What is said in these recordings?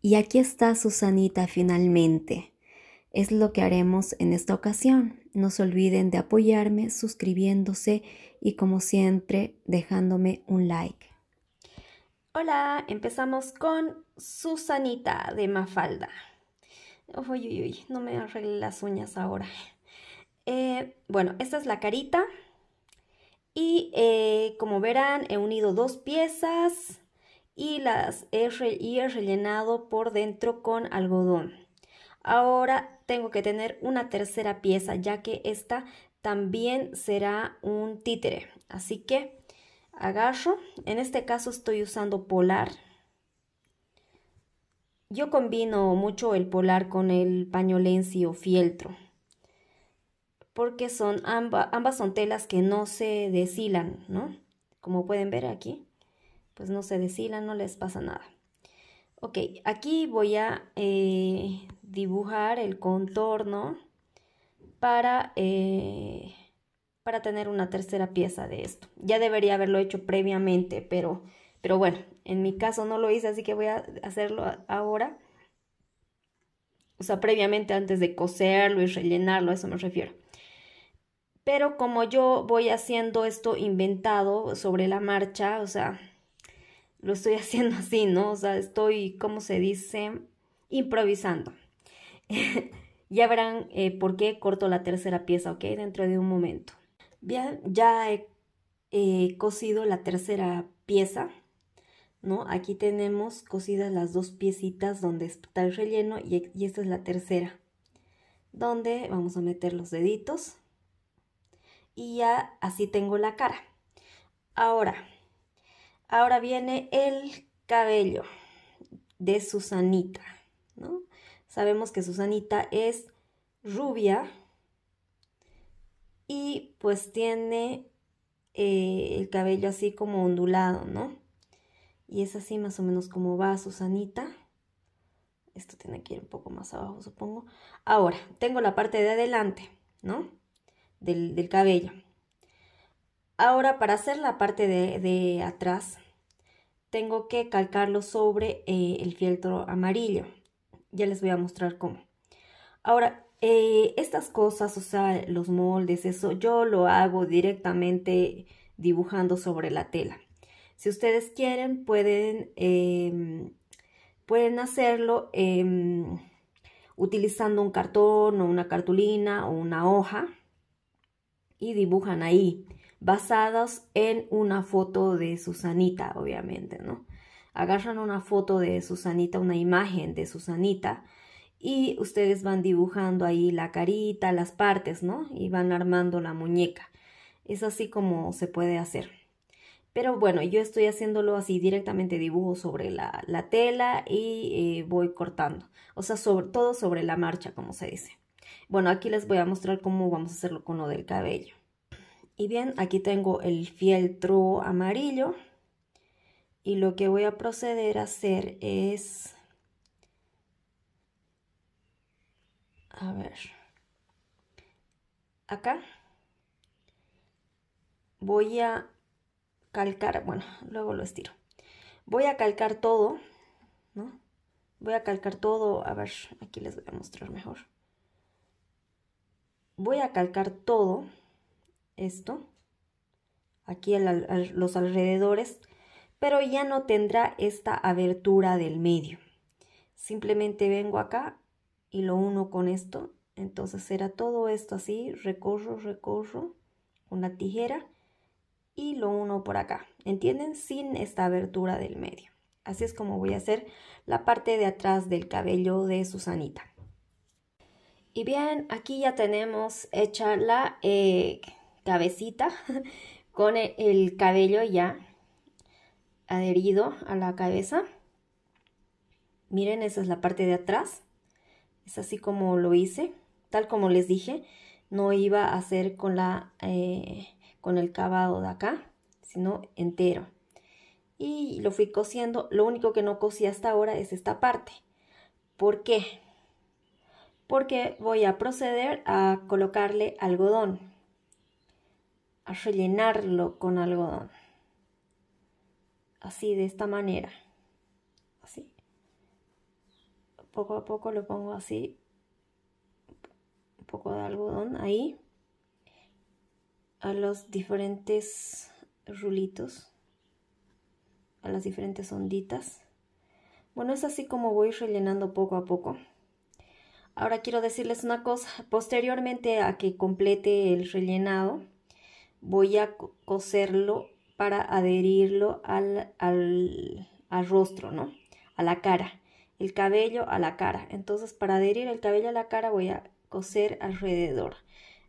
Y aquí está Susanita finalmente. Es lo que haremos en esta ocasión. No se olviden de apoyarme suscribiéndose y como siempre dejándome un like. Hola, empezamos con Susanita de Mafalda. Uy, uy, uy, no me arregle las uñas ahora. Eh, bueno, esta es la carita. Y eh, como verán, he unido dos piezas y las he, rellenado por dentro con algodón. Ahora tengo que tener una tercera pieza ya que esta también será un títere. Así que agarro, en este caso estoy usando polar. Yo combino mucho el polar con el pañolencio o fieltro porque son ambas son telas que no se deshilan, ¿no? Como pueden ver aquí pues no se deshilan, no les pasa nada. Ok, aquí voy a eh, dibujar el contorno para, eh, para tener una tercera pieza de esto. Ya debería haberlo hecho previamente, pero, pero bueno, en mi caso no lo hice, así que voy a hacerlo ahora. O sea, previamente antes de coserlo y rellenarlo, a eso me refiero. Pero como yo voy haciendo esto inventado sobre la marcha, o sea, lo estoy haciendo así, ¿no? O sea, estoy, ¿cómo se dice? Improvisando. ya verán eh, por qué corto la tercera pieza, ¿ok? Dentro de un momento. Bien, ya he, cosido la tercera pieza, ¿no? Aquí tenemos cosidas las dos piecitas donde está el relleno y, y esta es la tercera, donde vamos a meter los deditos y ya así tengo la cara. Ahora, Ahora viene el cabello de Susanita, ¿no? Sabemos que Susanita es rubia y pues tiene eh, el cabello así como ondulado, ¿no? Y es así más o menos como va Susanita. Esto tiene que ir un poco más abajo, supongo. Ahora, tengo la parte de adelante, ¿no? Del, cabello. Ahora, para hacer la parte de atrás, tengo que calcarlo sobre eh, el fieltro amarillo. Ya les voy a mostrar cómo. Ahora, eh, estas cosas, o sea, los moldes, eso, yo lo hago directamente dibujando sobre la tela. Si ustedes quieren, pueden, em, pueden hacerlo em, utilizando un cartón o una cartulina o una hoja y dibujan ahí basadas en una foto de Susanita, obviamente, ¿no? Agarran una foto de Susanita, una imagen de Susanita, y ustedes van dibujando ahí la carita, las partes, ¿no? Y van armando la muñeca. Es así como se puede hacer. Pero bueno, yo estoy haciéndolo así, directamente dibujo sobre la, tela y eh, voy cortando. O sea, sobre, todo sobre la marcha, como se dice. Bueno, aquí les voy a mostrar cómo vamos a hacerlo con lo del cabello. Y bien, aquí tengo el fieltro amarillo. Y lo que voy a proceder a hacer es... A ver. Acá. Voy a calcar, bueno, luego lo estiro. Voy a calcar todo, ¿no? Voy a calcar todo, a ver, aquí les voy a mostrar mejor. Voy a calcar todo esto, aquí a, los alrededores, pero ya no tendrá esta abertura del medio. Simplemente vengo acá y lo uno con esto, entonces será todo esto así, recorro, recorro una tijera y lo uno por acá, ¿entienden? Sin esta abertura del medio. Así es como voy a hacer la parte de atrás del cabello de Susanita. Y bien, aquí ya tenemos hecha la, eh, cabecita con e, el cabello ya adherido a la cabeza. Miren, esa es la parte de atrás. Es así como lo hice. Tal como les dije, no iba a hacer con, la, eh, con el cavado de acá, sino entero. Y lo fui cosiendo. Lo único que no cosí hasta ahora es esta parte. ¿Por qué? Porque voy a proceder a colocarle algodón a rellenarlo con algodón. Así, de esta manera. Así. Poco a poco lo pongo así. Un poco de algodón ahí. A los diferentes rulitos. A las diferentes onditas. Bueno, es así como voy rellenando poco a poco. Ahora quiero decirles una cosa, posteriormente a que complete el rellenado, voy a coserlo para adherirlo al, rostro, ¿no? A la cara, el cabello a la cara. Entonces, para adherir el cabello a la cara voy a coser alrededor,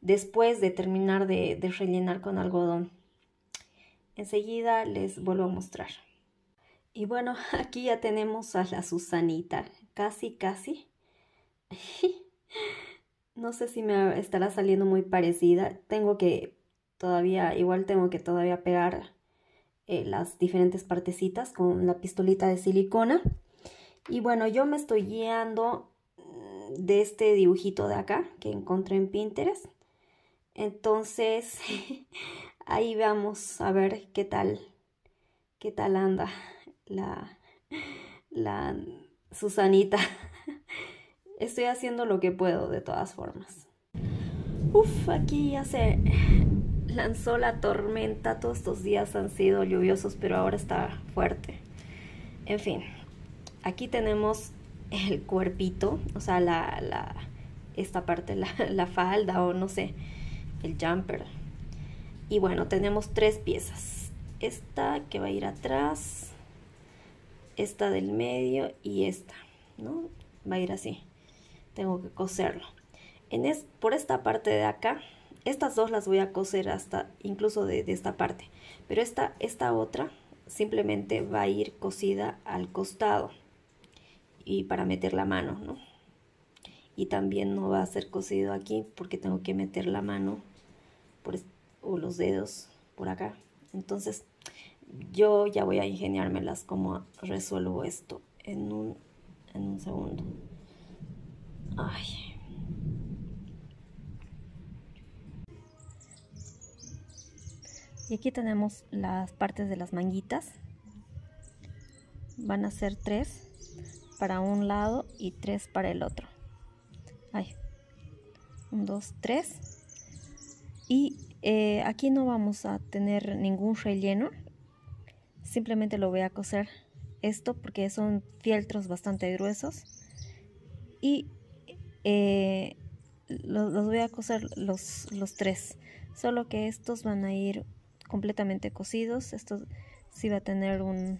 después de terminar de, de rellenar con algodón. Enseguida les vuelvo a mostrar. Y bueno, aquí ya tenemos a la Susanita, casi, casi. No sé si me estará saliendo muy parecida. Tengo que todavía, igual tengo que todavía pegar eh, las diferentes partecitas con la pistolita de silicona. Y bueno, yo me estoy guiando mm, de este dibujito de acá que encontré en Pinterest. Entonces, ahí vamos a ver qué tal, qué tal anda la, la Susanita. Estoy haciendo lo que puedo de todas formas. Uf, aquí ya se lanzó la tormenta. Todos estos días han sido lluviosos, pero ahora está fuerte. En fin, aquí tenemos el cuerpito, o sea, la, la esta parte, la, falda o no sé, el jumper. Y bueno, tenemos tres piezas. Esta que va a ir atrás, esta del medio y esta, ¿no? Va a ir así. Tengo que coserlo. En es, por esta parte de acá estas dos las voy a coser hasta incluso de, esta parte, pero esta, esta otra simplemente va a ir cosida al costado y para meter la mano, ¿no? Y también no va a ser cosido aquí porque tengo que meter la mano por, o los dedos por acá. Entonces yo ya voy a ingeniármelas como resuelvo esto en un, en un segundo. y aquí tenemos las partes de las manguitas van a ser tres para un lado y tres para el otro Ahí. un dos tres y eh, aquí no vamos a tener ningún relleno simplemente lo voy a coser esto porque son fieltros bastante gruesos y eh, los, los, voy a coser los, los tres solo que estos van a ir completamente cocidos. Esto sí va a tener un...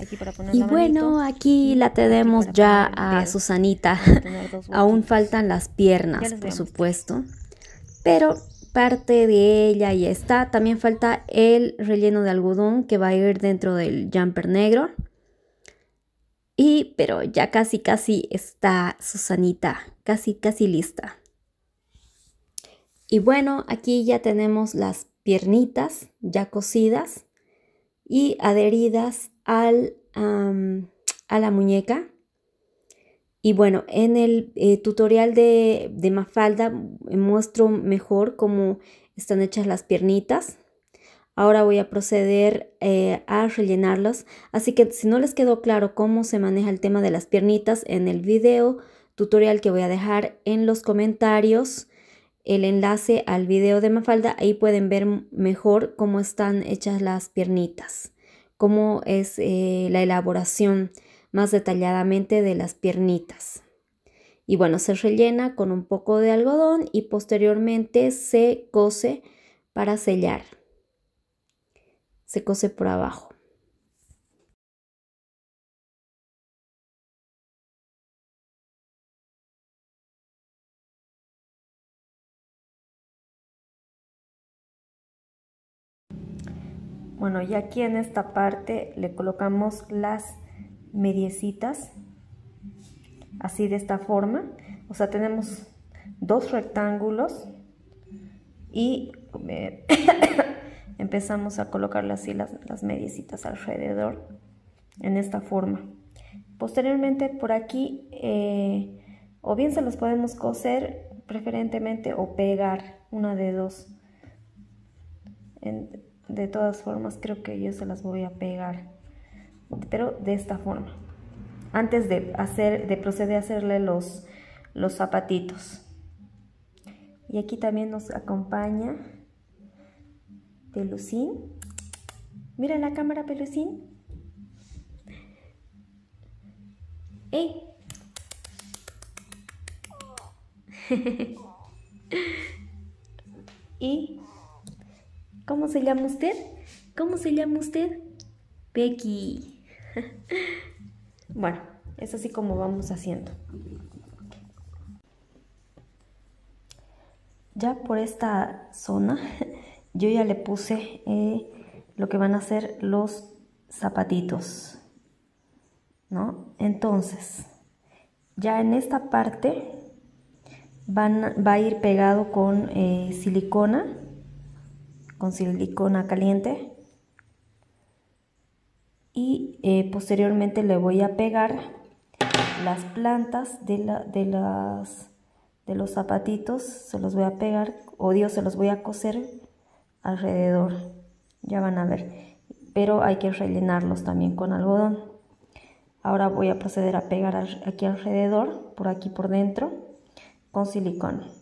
Aquí para y bueno, aquí la tenemos ya a Susanita. Aún faltan las piernas, por supuesto. Pero parte de ella ya está. También falta el relleno de algodón que va a ir dentro del jumper negro. Y pero ya casi casi está Susanita, casi casi lista. Y bueno, aquí ya tenemos las piernitas ya cocidas y adheridas al, a la muñeca. Y bueno, en el eh, tutorial de, Mafalda muestro mejor cómo están hechas las piernitas. Ahora voy a proceder eh, a rellenarlas. Así que si no les quedó claro cómo se maneja el tema de las piernitas en el video tutorial que voy a dejar en los comentarios, el enlace al video de Mafalda. Ahí pueden ver mejor cómo están hechas las piernitas, cómo es eh, la elaboración más detalladamente de las piernitas. Y bueno, se rellena con un poco de algodón y posteriormente se cose para sellar. Se cose por abajo. Bueno, ya aquí en esta parte le colocamos las mediecitas, así de esta forma. O sea, tenemos dos rectángulos y eh, empezamos a colocarle así las, las mediecitas alrededor, en esta forma. Posteriormente por aquí, eh, o bien se los podemos coser preferentemente o pegar, una de dos de todas formas creo que yo se las voy a pegar pero de esta forma antes de hacer de proceder a hacerle los los zapatitos y aquí también nos acompaña pelucín mira la cámara pelucín ¡Ey! y ¿Cómo se llama usted? ¿Cómo se llama usted? Becky. bueno, es así como vamos haciendo. Ya por esta zona yo ya le puse eh, lo que van a ser los zapatitos. ¿No? Entonces, ya en esta parte va a ir pegado con eh, silicona con silicona caliente y eh, posteriormente le voy a pegar las plantas de, la, de, las, de los zapatitos, se los voy a pegar, o Dios, se los voy a coser alrededor, ya van a ver, pero hay que rellenarlos también con algodón. Ahora voy a proceder a pegar aquí alrededor, por aquí por dentro, con silicona.